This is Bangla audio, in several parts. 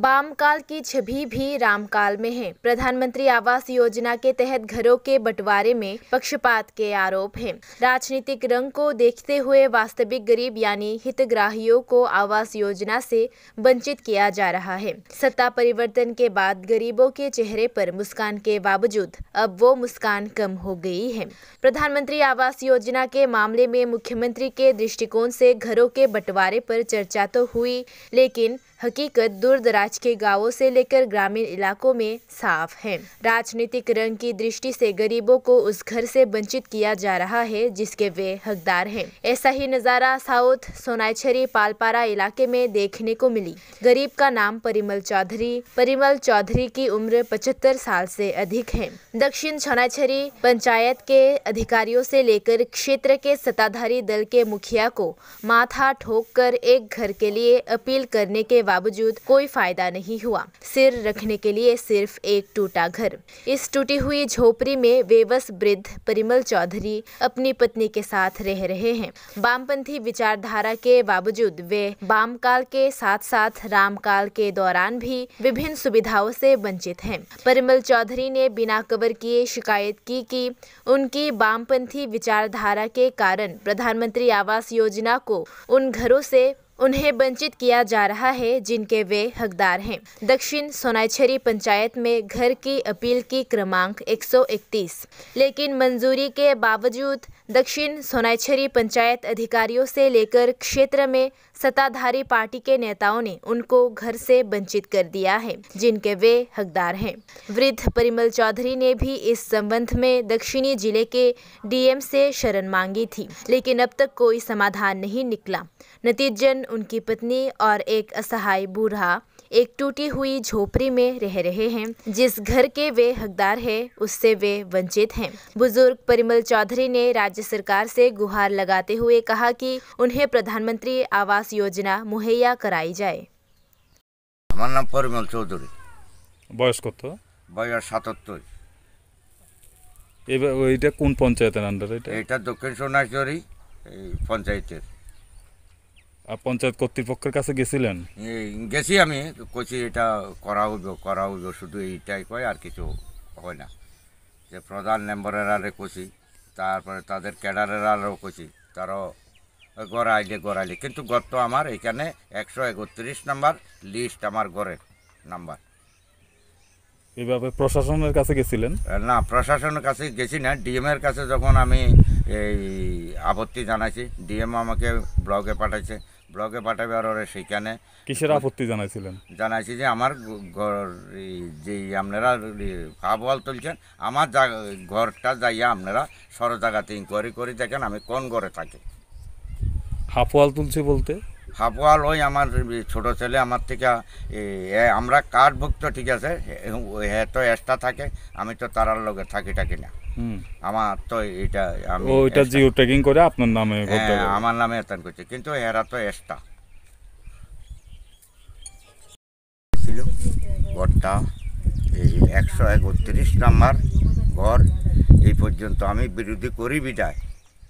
बामकाल की छवि भी रामकाल में है प्रधानमंत्री आवास योजना के तहत घरों के बंटवारे में पक्षपात के आरोप हैं राजनीतिक रंग को देखते हुए वास्तविक गरीब यानी हितग्राहियों को आवास योजना से वंचित किया जा रहा है सत्ता परिवर्तन के बाद गरीबों के चेहरे पर मुस्कान के बावजूद अब वो मुस्कान कम हो गई है प्रधानमंत्री आवास योजना के मामले में मुख्यमंत्री के दृष्टिकोण से घरों के बंटवारे पर चर्चा तो हुई लेकिन हकीकत दूर दराज के गांवों से लेकर ग्रामीण इलाकों में साफ है राजनीतिक रंग की दृष्टि से गरीबों को उस घर से वंचित किया जा रहा है जिसके वे हकदार हैं ऐसा ही नज़ारा साउथ सोनाइछरी पालपारा इलाके में देखने को मिली गरीब का नाम परिमल चौधरी परिमल चौधरी की उम्र पचहत्तर साल से अधिक है दक्षिण सोनाइछरी पंचायत के अधिकारियों से लेकर क्षेत्र के सत्ताधारी दल के मुखिया को माथा ठोक कर एक घर के लिए अपील करने के बावजूद कोई फायदा नहीं हुआ सिर रखने के लिए सिर्फ एक टूटा घर इस टूटी हुई झोपड़ी में बेबस वृद्ध परिमल चौधरी अपनी पत्नी के साथ रह रहे हैं वामपंथी विचारधारा के बावजूद वे वाम काल के साथ साथ राम काल के दौरान भी विभिन्न सुविधाओं से वंचित हैं परिमल चौधरी ने बिना कवर किए शिकायत की कि उनकी वामपंथी विचारधारा के कारण प्रधानमंत्री आवास योजना को उन घरों से उन्हें वंचित किया जा रहा है जिनके वे हकदार हैं दक्षिण सोनाछरी पंचायत में घर की अपील की क्रमांक 131 लेकिन मंजूरी के बावजूद दक्षिण सोनाछरी पंचायत अधिकारियों से लेकर क्षेत्र में सत्ताधारी पार्टी के नेताओं ने उनको घर से वंचित कर दिया है जिनके वे हकदार हैं वृद्ध परिमल चौधरी ने भी इस संबंध में दक्षिणी जिले के डीएम से शरण मांगी थी लेकिन अब तक कोई समाधान नहीं निकला नतीजन उनकी पत्नी और एक असहाय बूढ़ा एक टूटी हुई झोपड़ी में रह रहे हैं जिस घर के वे हकदार हैं उससे वे वंचित हैं बुजुर्ग परिमल चौधरी ने राज्य सरकार से गुहार लगाते हुए कहा कि उन्हें प्रधानमंत्री आवास योजना मुहैया कराई जाए আমার নাম পরিমল চৌধুরী বয়স কত বয়স পঞ্চায়েত কর্তৃপক্ষের কাছে গেছিলেন গেছি আমি কইছি এটা করা হইব করা হইব শুধু এইটাই কয় আর কিছু হয় না যে প্রধান মেম্বারের আরে কইছি তারপরে তাদের ক্যাডারের আরও কইছি তারাও গড়াইলে গড়াইলে কিন্তু গত আমার এখানে একশো একত্রিশ নাম্বার লিস্ট আমার গড়ের নাম্বার এভাবে প্রশাসনের কাছে গেছিলেন না প্রশাসনের কাছে গেছি না ডিএমের কাছে যখন আমি এই আপত্তি জানাইছি ডিএম আমাকে ব্লকে পাঠাইছে ব্লকে পাঠাবে আর ওরা সেইখানে কিসের আপত্তি জানাইছিলেন জানাইছি যে আমার ঘর যে আপনারা হাবওয়াল তুলছেন আমার ঘরটা যাইয়া আপনারা সরজাগাতে ইনকোয়ারি করে দেখেন আমি কোন ঘরে থাকি হাফওয়াল তুলছি বলতে হাফুয়া ওই আমার ছোট ছেলে আমার থেকে আমরা কার্ডভুক্ত ঠিক আছে হ্যাঁ তো এক্সট্রা থাকে আমি তো তারার লোকে থাকি টাকি না আমার তো এটা আমি ওইটা জিও ট্যাগিং করে আপনার নামে হ্যাঁ, আমার নামে এতন করছে কিন্তু এরা তো এক্সট্রা ছিল ঘরটা এই একশো একত্রিশ নাম্বার ঘর এই পর্যন্ত আমি বিরোধী করি বিদায়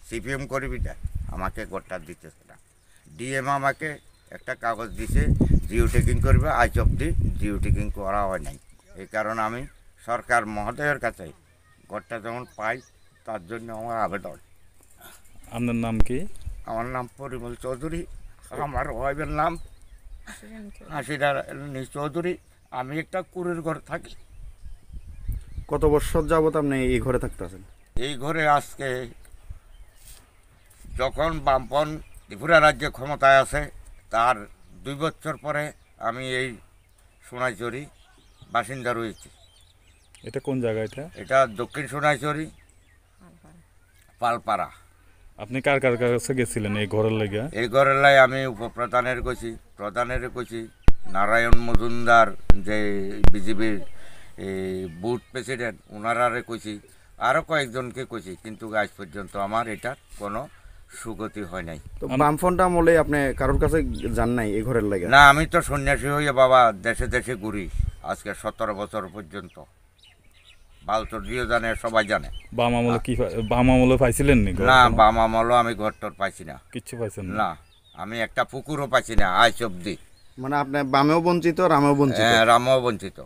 সিপিএম করি বিদায় আমাকে ঘরটা দিতে ডিএম আমাকে একটা কাগজ দিছে জিও টেকিং করবে আজ অব্দি জিও টেকিং করা হয় নাই এই কারণে আমি সরকার মহোদয়ের কাছে ঘরটা যেমন পাই তার জন্য আমার আবেদন আপনার নাম কি আমার নাম পরিমল চৌধুরী আমার ওয়াইফের নাম নি চৌধুরী আমি একটা কুড়ির ঘর থাকি কত বছর যাবত আপনি এই ঘরে থাকতে আছেন এই ঘরে আজকে যখন বামপন ত্রিপুরা রাজ্যে ক্ষমতায় আছে তার দুই বছর পরে আমি এই সোনাইচুরি বাসিন্দা রয়েছি এটা কোন জায়গায় এটা এটা দক্ষিণ সোনাইচুরি পালপাড়া আপনি কার কার কাছে গেছিলেন এই ঘরের লাগে এই ঘরের লাই আমি উপপ্রধানের কছি প্রধানের কছি নারায়ণ মজুমদার যে বিজেপির বুথ প্রেসিডেন্ট ওনারারে কছি আরও কয়েকজনকে কছি কিন্তু আজ পর্যন্ত আমার এটা কোনো সুগতি হয় নাই তো বামফ্রন্ট আমলে আপনি কারোর কাছে যান নাই এই ঘরের লাগে না আমি তো সন্ন্যাসী হয়ে বাবা দেশে দেশে ঘুরি আজকে সতেরো বছর পর্যন্ত বালতরিও জানে সবাই জানে বাম আমলে কি বাম আমলে পাইছিলেন নি না বাম আমলও আমি ঘর টর পাইছি না কিচ্ছু পাইছেন না আমি একটা পুকুরও পাইছি না আজ অব্দি মানে আপনি বামেও বঞ্চিত রামেও বঞ্চিত হ্যাঁ রামেও বঞ্চিত